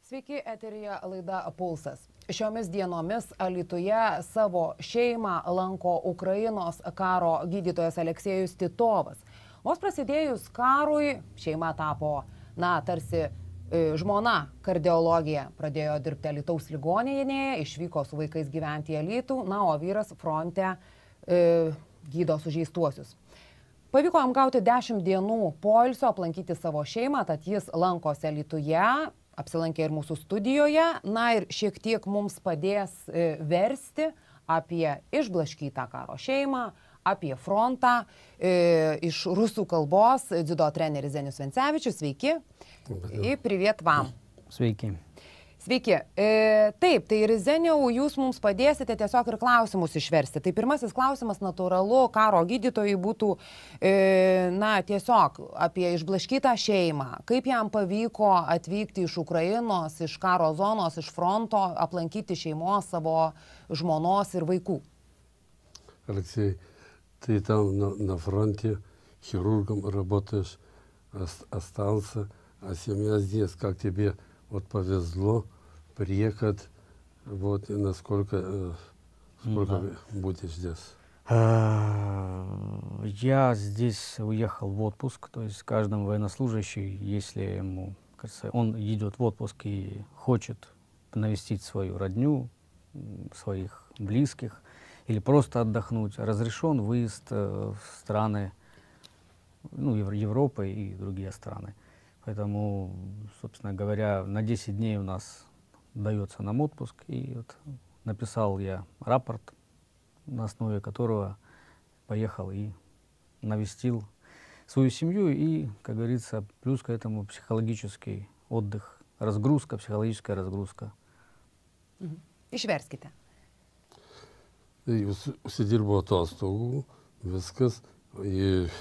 Sveiki, eterija laida Pulsas. Šiomis dienomis Alitoje savo šeimą lanko Ukrainos karo gydytojas Aleksėjus Titovas. Vos prasidėjus karui šeima tapo, na, tarsi e, žmona kardiologija pradėjo dirbti Alitaus ligoninėje, išvyko su vaikais gyventi į Alitų, na, o vyras fronte e, gydo sužeistuosius. Pavyko jam gauti 10 dienų poilsio, aplankyti savo šeimą, tad jis lankosi Lietuvoje, apsilankė ir mūsų studijoje, na ir šiek tiek mums padės e, versti apie išblaškytą karo šeimą, apie frontą. E, iš rusų kalbos dziudo treneris Zenius Vencevičius, sveiki. Ir priviet vam. Sveiki. Sveiki. E, taip, tai Rizeniau, jūs mums padėsite tiesiog ir klausimus išversti. Tai pirmasis klausimas natūralu karo gydytojai būtų, e, na, tiesiog apie išblaškytą šeimą. Kaip jam pavyko atvykti iš Ukrainos, iš karo zonos, iš fronto, aplankyti šeimos, savo žmonos ir vaikų? Алексей, ты там на, на фронте хирургом работаешь, остался, а семья здесь, как тебе? Вот повезло приехать, вот и насколько э, сколько да. будешь здесь? Э, я здесь уехал в отпуск, то есть каждому военнослужащему, если ему кажется, он идет в отпуск и хочет навестить свою родню, своих близких, или просто отдохнуть, разрешен выезд э, в страны ну, Европы и другие страны. Поэтому, собственно говоря, на 10 дней у нас дается нам отпуск. И вот написал я рапорт, на основе которого поехал и навестил свою семью. И, как говорится, плюс к этому психологический отдых, разгрузка, психологическая разгрузка. Ишверский-то. И сидел Ишверските. Sėdirbau atostogų, viskas,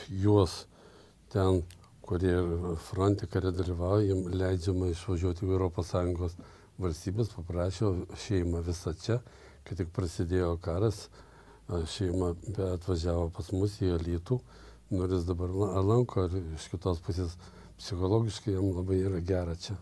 juos ten kurie fronte kare dalyvauja, jiems leidžiama išvažiuoti į ES valstybės, paprašiau šeimą visą čia, kai tik prasidėjo karas, šeima atvažiavo pas mus į Alytų, nors dabar lanko ir iš kitos pusės psichologiškai jam labai yra gera čia.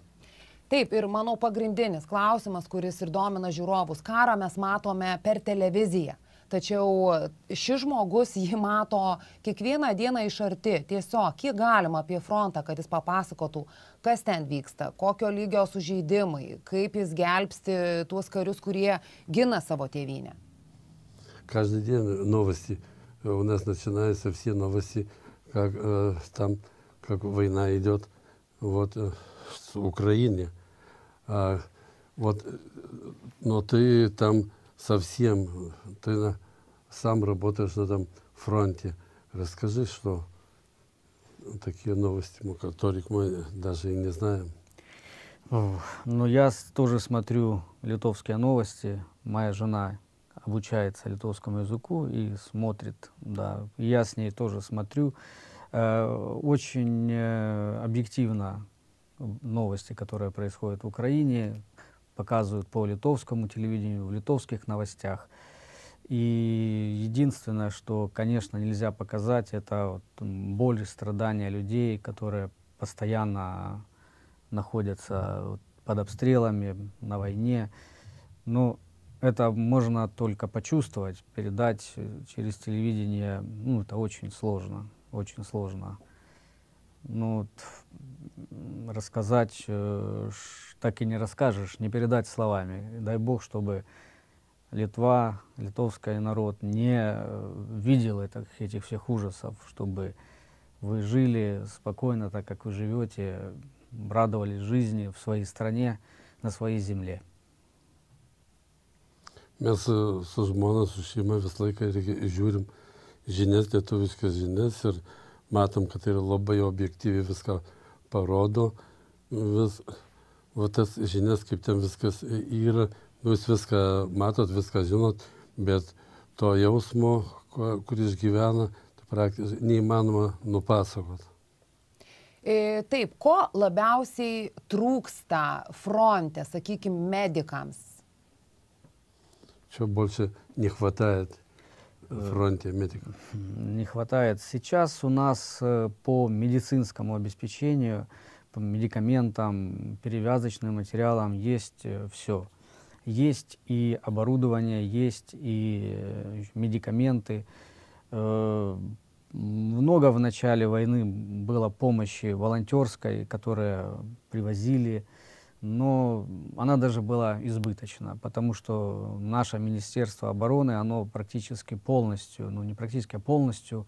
Taip, ir manau pagrindinis klausimas, kuris ir domina žiūrovus, karą mes matome per televiziją. Tačiau šis žmogus jį mato kiekvieną dieną iš arti, tiesiog, kiek galima apie frontą, kad jis papasakotų, kas ten vyksta, kokio lygio sužeidimai, kaip jis gelbsti tuos karius, kurie gina savo tėvynę. Каждый день новости. У нас начинаются все новости, как э, там, как война идет вот, э, с Украине. А, вот, э, но ты там совсем, ты на, сам работаешь на этом фронте. Расскажи, что такие новости, мы, которых мы даже и не знаем. Ну, я тоже смотрю литовские новости. Моя жена обучается литовскому языку и смотрит, да. Я с ней тоже смотрю. Э, очень э, объективно новости, которые происходят в Украине, показывают по литовскому телевидению, в литовских новостях. И единственное, что, конечно, нельзя показать, это вот боль и страдания людей, которые постоянно находятся под обстрелами, на войне. Но ну, это можно только почувствовать, передать э, через телевидение, ну, это очень сложно, очень сложно. Ну, рассказать э, так и не расскажешь, не передать словами. Дай Бог, чтобы Литва, литовский народ не э, видел этих, этих всех ужасов, чтобы вы жили спокойно, так как вы живете, радовались жизни в своей стране, на своей земле. Mes su žmona, su šeima visą laiką žiūrim žinias, lietuviškas žinias ir matom, kad tai yra labai objektyviai parodo vis, va tas žinias, kaip ten viskas yra, nu, jūs viską matot, viską žinot, bet to jausmo, kurį išgyvena, tai praktiškai neįmanoma nupasakot. E, taip, ko labiausiai trūksta fronte, sakykime, medikams? Čia bolšia nehvatает Э, фронте медиков? Не хватает. Сейчас у нас э, по медицинскому обеспечению, по медикаментам, перевязочным материалам есть э, все. Есть и оборудование, есть и медикаменты. Много в начале войны было помощи волонтерской, которые привозили, но она даже была избыточна, потому что наше Министерство обороны, оно практически полностью, ну не практически, а полностью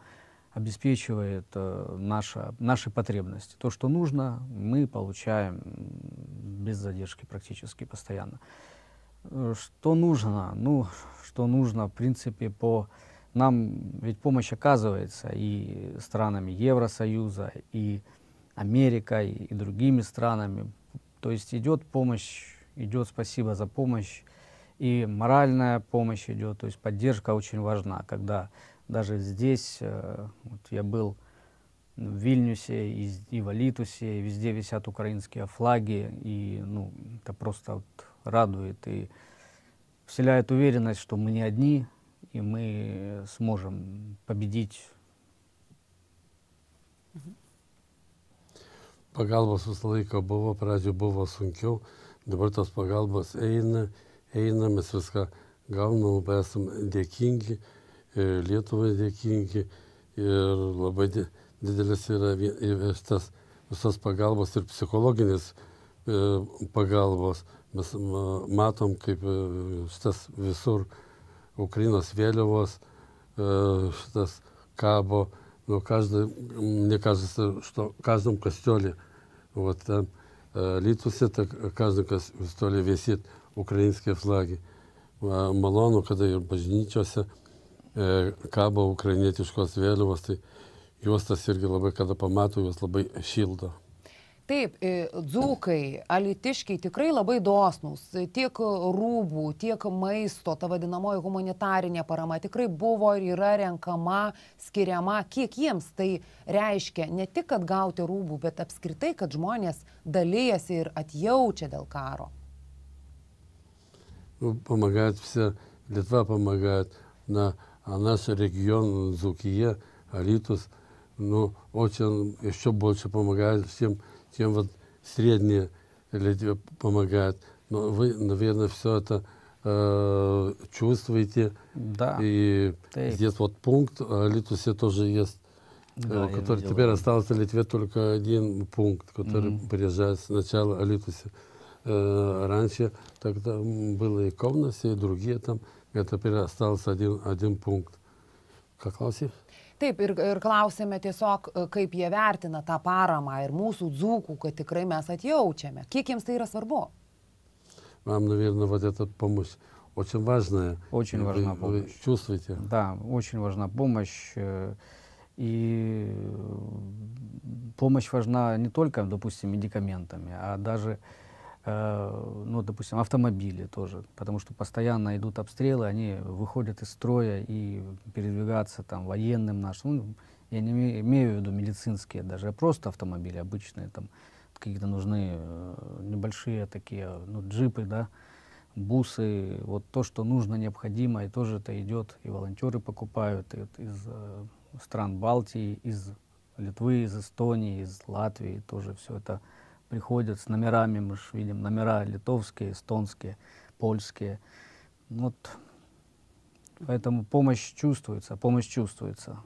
обеспечивает э, наша, наши потребности. То, что нужно, мы получаем без задержки практически постоянно. Э, что нужно? Ну, что нужно, в принципе, по... Нам ведь помощь оказывается и странами Евросоюза, и Америкой, и другими странами то есть идет помощь, идет спасибо за помощь, и моральная помощь идет, то есть поддержка очень важна, когда даже здесь, э, вот я был в Вильнюсе и, и в Алитусе, и везде висят украинские флаги, и ну, это просто вот радует и вселяет уверенность, что мы не одни, и мы сможем победить pagalbos visą laiką buvo, pradžioje buvo sunkiau, dabar tos pagalbos eina, eina, mes viską gaunam, labai esame dėkingi, e, Lietuvai dėkingi ir labai didelis yra įvestas visos pagalbos ir psichologinės e, pagalbos. Mes matom, kaip e, šitas visur Ukrainos vėliavos, šitas kabo, но каждый, мне кажется, что в каждом костеле, вот там э, Литвусе, так в э, каждом костеле висит украинские флаги. А Малону, когда я баžnyčiose, kabo ukrainietiškos vėliavos, tai juos tas irgi labai, kada pamato, juos labai šildo. Taip, e, dzūkai, alitiškiai tikrai labai dosnus. Tiek rūbų, tiek maisto, ta vadinamoji humanitarinė parama tikrai buvo ir yra renkama, skiriama, kiek jiems tai reiškia ne tik, kad gauti rūbų, bet apskritai, kad žmonės dalyjasi ir atjaučia dėl karo. Ну, помогает все, Литва помогает, на, а наш регион Зукия, Алитус, ну, очень еще больше помогает всем тем вот средние люди помогают. Но вы, наверное, все это э, чувствуете. Да. И Ты... здесь вот пункт, а Литусе тоже есть, э, да, который теперь остался в Литве только один пункт, который mm-hmm. приезжает сначала Алитусе. Э, раньше тогда было и Ковнасе, и другие там. Это теперь остался один, один пункт. Как Лаусев? Taip, ir, ir klausėme tiesiog, e, kaip jie vertina tą paramą ir mūsų dzūkų, kad tikrai mes отъелчаме. Kiek jiems tai yra svarbu? Вам, наверное, вот эта помощь очень важная. Очень важна вы, помощь. Вы чувствуете? Да, очень важна помощь. Э, и помощь важна не только, допустим, медикаментами, а даже э, Э, ну, допустим, автомобили тоже, потому что постоянно идут обстрелы, они выходят из строя и передвигаться там военным нашим, ну, я не имею в виду медицинские даже, а просто автомобили обычные, там какие-то нужны э, небольшие такие, ну, джипы, да, бусы, вот то, что нужно, необходимо, и тоже это идет, и волонтеры покупают и, вот, из э, стран Балтии, из Литвы, из Эстонии, из Латвии, тоже все это приходят с номерами, мы же видим номера литовские, эстонские, польские. Вот. Поэтому помощь чувствуется, помощь чувствуется.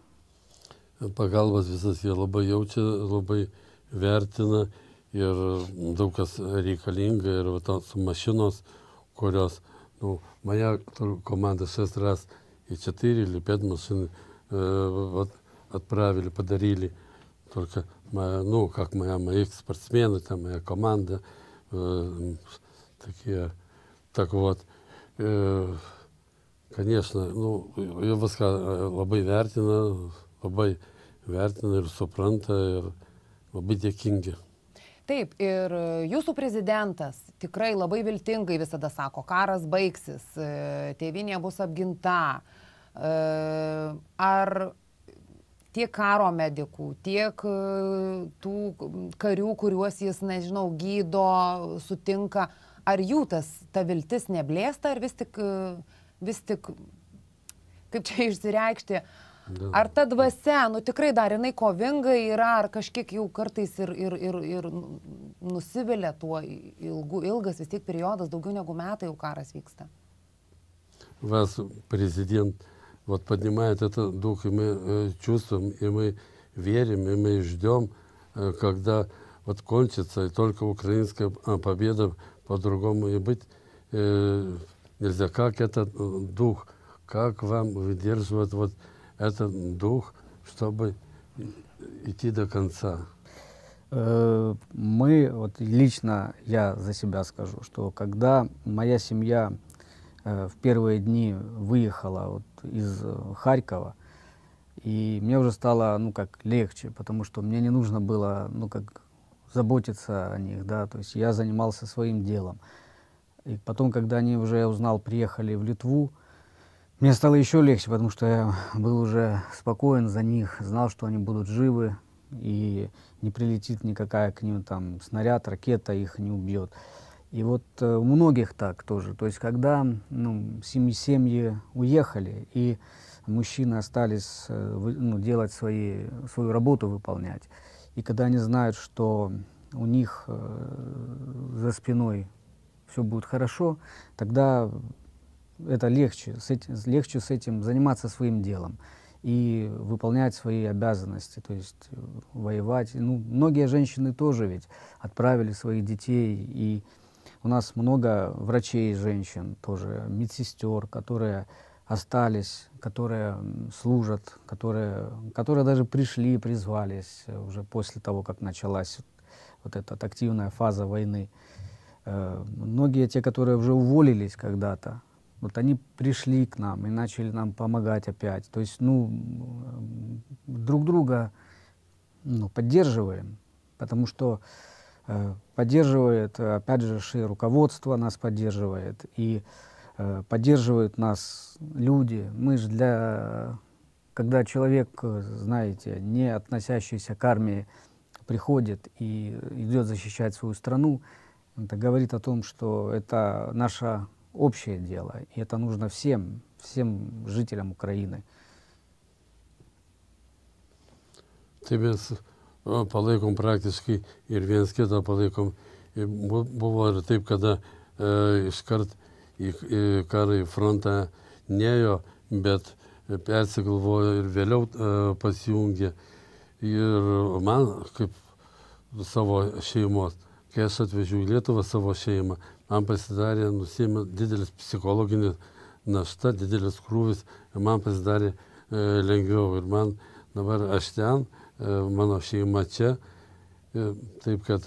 Pagalbas visas jie labai jaučia, labai vertina ir daug kas reikalinga ir va, tos mašinos, kurios, nu, моя команда 6 раз и 4 или 5 машин э, вот, отправили, подарили – только моя, ну, как моя, мои спортсмены, там, моя команда, э, такие, так вот, э, конечно, nu, jie viską e, labai vertina, labai vertina ir supranta ir labai dėkingi. Taip, ir jūsų prezidentas tikrai labai viltingai visada sako, karas baigsis, e, tėvinė bus apginta. E, ar tiek karo medikų, tiek e, tų karių, kuriuos jis, nežinau, gydo, sutinka, ar jų tas, ta viltis neblėsta, ar vis tik, e, vis tik kaip čia išsireikšti, nu. ar ta dvasia, nu tikrai dar jinai kovinga yra, ar kažkiek jau kartais ir, ir, ir, ir nusivilia tuo ilgu, ilgas vis tiek periodas, daugiau negu metai jau karas vyksta. Вас президент вот поднимает этот дух, и мы э, чувствуем, и мы верим, и мы ждем, э, когда вот кончится, и только украинская а, победа по-другому и быть э, нельзя. Как этот э, дух, как вам выдерживать вот этот дух, чтобы идти до конца? Э, мы, вот лично я за себя скажу, что когда моя семья Э, в первые дни выехала вот из э, Харькова, и мне уже стало, ну, как легче, потому что мне не нужно было, ну, как заботиться о них, да, то есть я занимался своим делом. И потом, когда они уже, я узнал, приехали в Литву, мне стало еще легче, потому что я был уже спокоен за них, знал, что они будут живы, и не прилетит никакая к ним там снаряд, ракета их не убьет. И вот э, у многих так тоже. То есть, когда ну, семьи, семьи уехали, и мужчины остались э, ну, делать свои, свою работу, выполнять, и когда они знают, что у них э, за спиной все будет хорошо, тогда это легче, с этим, легче с этим заниматься своим делом и выполнять свои обязанности, то есть воевать. Ну, многие женщины тоже ведь отправили своих детей и у нас много врачей, женщин тоже, медсестер, которые остались, которые служат, которые, которые даже пришли, призвались э, уже после того, как началась вот эта активная фаза войны. Э, многие те, которые уже уволились когда-то, вот они пришли к нам и начали нам помогать опять. То есть, ну, друг друга ну, поддерживаем, потому что Э, поддерживает, э, опять же, и руководство нас поддерживает, и э, поддерживают нас люди. Мы же для... Когда человек, знаете, не относящийся к армии, приходит и идет защищать свою страну, это говорит о том, что это наше общее дело, и это нужно всем, всем жителям Украины. Тебе palaikom praktiškai ir viens kitą palaikom. Buvo ir taip, kada e, iškart į, į karą į frontą nejo, bet persigalvojo ir vėliau e, pasijungė. Ir man, kaip savo šeimos, kai aš atvežiau į Lietuvą savo šeimą, man pasidarė, nusėmė didelis psichologinis našta, didelis krūvis, man pasidarė e, lengviau. Ir man e, dabar aš ten, e, mano šeima čia, e, taip kad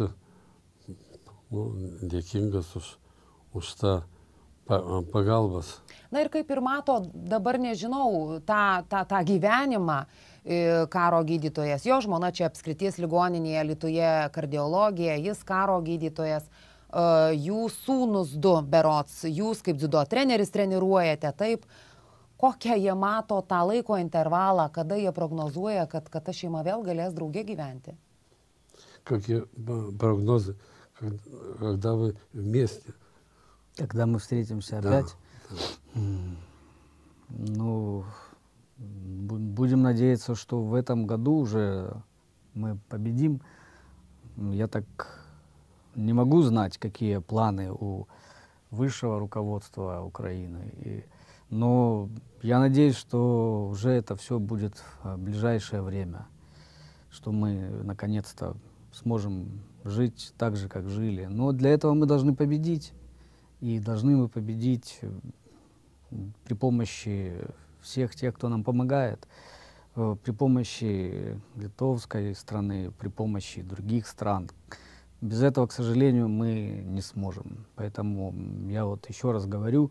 nu, dėkingas už, už tą pagalbas. Na ir kaip ir mato, dabar nežinau, tą, tą, tą gyvenimą e, karo gydytojas, jo žmona čia apskrities ligoninėje, Lietuvoje kardiologija, jis karo gydytojas, jų sūnus du berots, jūs kaip dziudo treneris treniruojate, taip, uh, kokią jie mato tą laiko intervalą, kada jie prognozuoja, kad, kad ta šeima vėl galės draugė gyventi? Какие прогнозы, когда вы вместе? Когда мы встретимся да, опять? Ну, будем надеяться, что в этом году уже мы победим. Я так не могу знать, какие планы у высшего руководства Украины. И но я надеюсь, что уже это все будет в э, ближайшее время, что мы наконец-то сможем жить так же, как жили. Но для этого мы должны победить. И должны мы победить э, при помощи всех тех, кто нам помогает, э, при помощи литовской страны, при помощи других стран. Без этого, к сожалению, мы не сможем. Поэтому я вот еще раз говорю,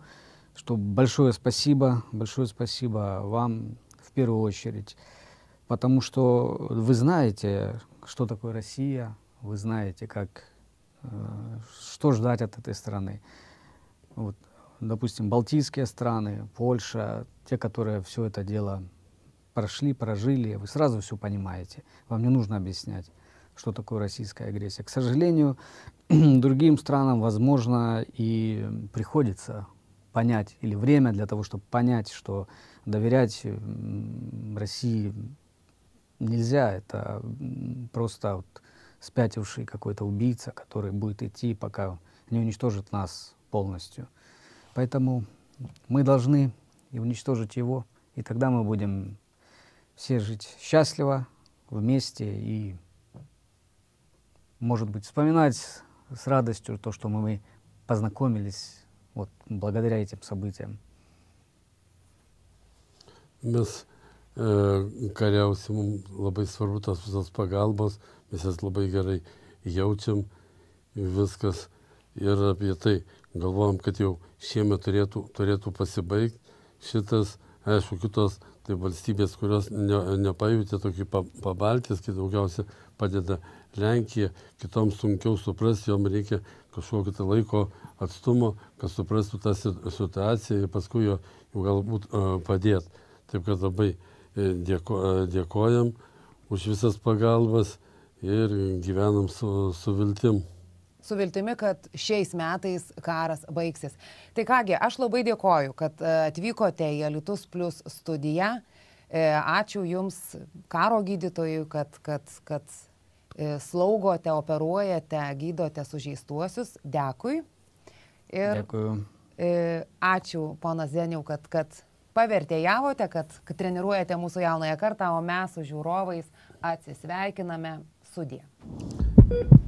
что большое спасибо, большое спасибо вам в первую очередь, потому что вы знаете, что такое Россия, вы знаете, как, э, что ждать от этой страны. Вот, допустим, балтийские страны, Польша, те, которые все это дело прошли, прожили, вы сразу все понимаете, вам не нужно объяснять что такое российская агрессия. К сожалению, другим странам, возможно, и приходится понять, или время для того, чтобы понять, что доверять России нельзя. Это просто вот спятивший какой-то убийца, который будет идти, пока не уничтожит нас полностью. Поэтому мы должны и уничтожить его, и тогда мы будем все жить счастливо, вместе и, может быть, вспоминать с радостью то, что мы познакомились вот благодаря этим событиям. Mes e, э, kariausi, mums labai svarbu tas visas pagalbos, mes jas labai gerai jaučiam, viskas ir apie tai galvojam, kad jau šiemet turėtų, turėtų pasibaigti šitas, aišku, kitos tai valstybės kurios ne nepajautė tokį pa pabaltis kai daugiausia padeda lenkija kitom sunkiau suprast jom reikia kažkokio tai laiko atstumo kad suprastų tą si situaciją ir paskui jo jau galbūt e, padėt taip kad labai e, dėko e, dėkojam už visas pagalbas ir gyvenam su su viltim su viltimi, kad šiais metais karas baigsis. Tai kągi, aš labai dėkoju, kad e, atvykote į Alitus Plus studiją. E, ačiū Jums, karo gydytojui, kad, kad, kad e, slaugote, operuojate, gydote sužeistuosius. Dėkui. Ir Dėkui. Ačiū, ponas Zeniau, kad, kad pavertėjavote, kad, kad treniruojate mūsų jaunąją kartą, o mes su žiūrovais atsisveikiname sudė. thank you